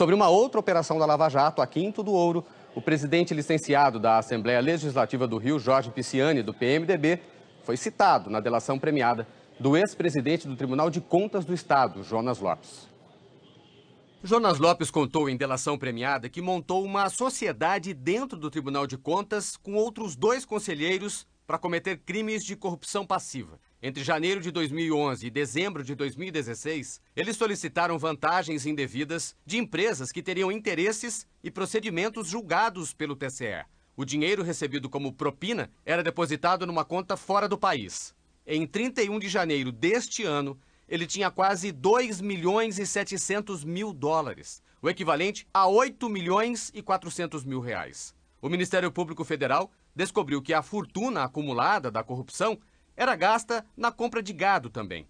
Sobre uma outra operação da Lava Jato, a Quinto do Ouro, o presidente licenciado da Assembleia Legislativa do Rio, Jorge Pisciani, do PMDB, foi citado na delação premiada do ex-presidente do Tribunal de Contas do Estado, Jonas Lopes. Jonas Lopes contou em delação premiada que montou uma sociedade dentro do Tribunal de Contas com outros dois conselheiros para cometer crimes de corrupção passiva. Entre janeiro de 2011 e dezembro de 2016, eles solicitaram vantagens indevidas de empresas que teriam interesses e procedimentos julgados pelo TCE. O dinheiro recebido como propina era depositado numa conta fora do país. Em 31 de janeiro deste ano, ele tinha quase 2 milhões e 700 mil dólares, o equivalente a 8 milhões e 400 mil reais. O Ministério Público Federal descobriu que a fortuna acumulada da corrupção era gasta na compra de gado também.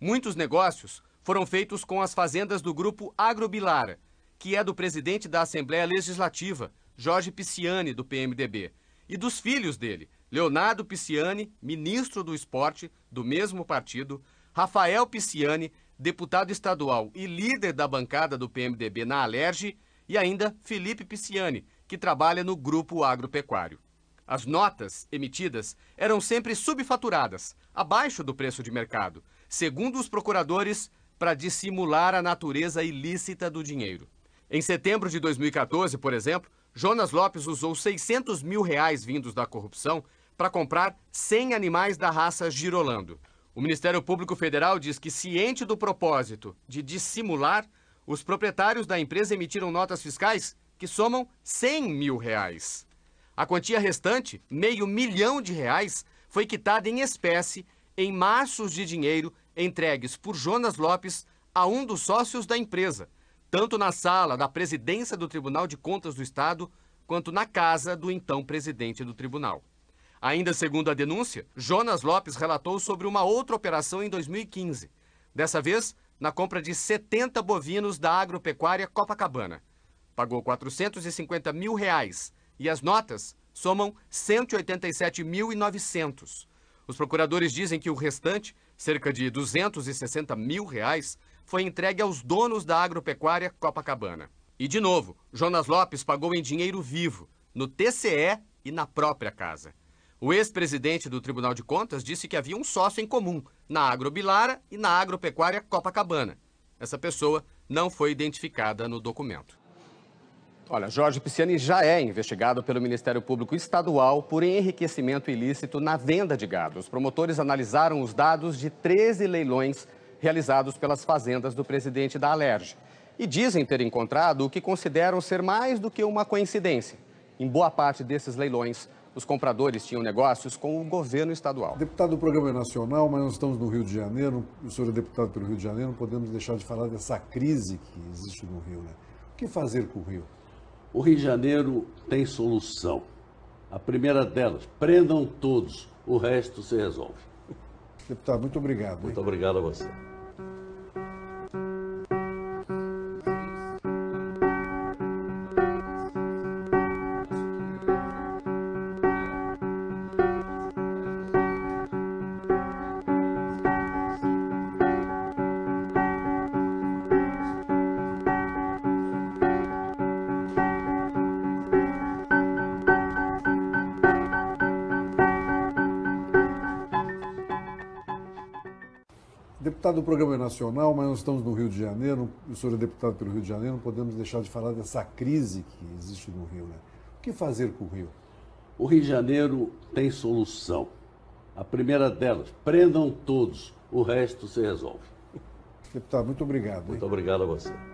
Muitos negócios foram feitos com as fazendas do grupo Agrobilara, que é do presidente da Assembleia Legislativa, Jorge Pisciani, do PMDB, e dos filhos dele, Leonardo Pisciani, ministro do Esporte, do mesmo partido, Rafael Pisciani, deputado estadual e líder da bancada do PMDB na Alerge, e ainda Felipe Pisciani, que trabalha no Grupo Agropecuário. As notas emitidas eram sempre subfaturadas, abaixo do preço de mercado, segundo os procuradores, para dissimular a natureza ilícita do dinheiro. Em setembro de 2014, por exemplo, Jonas Lopes usou 600 mil reais vindos da corrupção para comprar 100 animais da raça Girolando. O Ministério Público Federal diz que, ciente do propósito de dissimular, os proprietários da empresa emitiram notas fiscais que somam 100 mil reais. A quantia restante, meio milhão de reais, foi quitada em espécie em maços de dinheiro entregues por Jonas Lopes a um dos sócios da empresa, tanto na sala da presidência do Tribunal de Contas do Estado, quanto na casa do então presidente do tribunal. Ainda segundo a denúncia, Jonas Lopes relatou sobre uma outra operação em 2015. Dessa vez, na compra de 70 bovinos da agropecuária Copacabana. Pagou 450 mil reais e as notas somam 187.900. Os procuradores dizem que o restante, cerca de 260 mil reais, foi entregue aos donos da agropecuária Copacabana. E, de novo, Jonas Lopes pagou em dinheiro vivo, no TCE e na própria casa. O ex-presidente do Tribunal de Contas disse que havia um sócio em comum na Agrobilara e na agropecuária Copacabana. Essa pessoa não foi identificada no documento. Olha, Jorge Pisciani já é investigado pelo Ministério Público Estadual por enriquecimento ilícito na venda de gado. Os promotores analisaram os dados de 13 leilões realizados pelas fazendas do presidente da Alerj e dizem ter encontrado o que consideram ser mais do que uma coincidência. Em boa parte desses leilões, os compradores tinham negócios com o governo estadual. Deputado do Programa é Nacional, mas nós estamos no Rio de Janeiro, o senhor é deputado pelo Rio de Janeiro, não podemos deixar de falar dessa crise que existe no Rio. Né? O que fazer com o Rio? O Rio de Janeiro tem solução. A primeira delas, prendam todos, o resto se resolve. Deputado, muito obrigado. Hein? Muito obrigado a você. Deputado do Programa Nacional, mas nós estamos no Rio de Janeiro, o senhor é deputado pelo Rio de Janeiro, não podemos deixar de falar dessa crise que existe no Rio. Né? O que fazer com o Rio? O Rio de Janeiro tem solução. A primeira delas, prendam todos, o resto se resolve. Deputado, muito obrigado. Hein? Muito obrigado a você.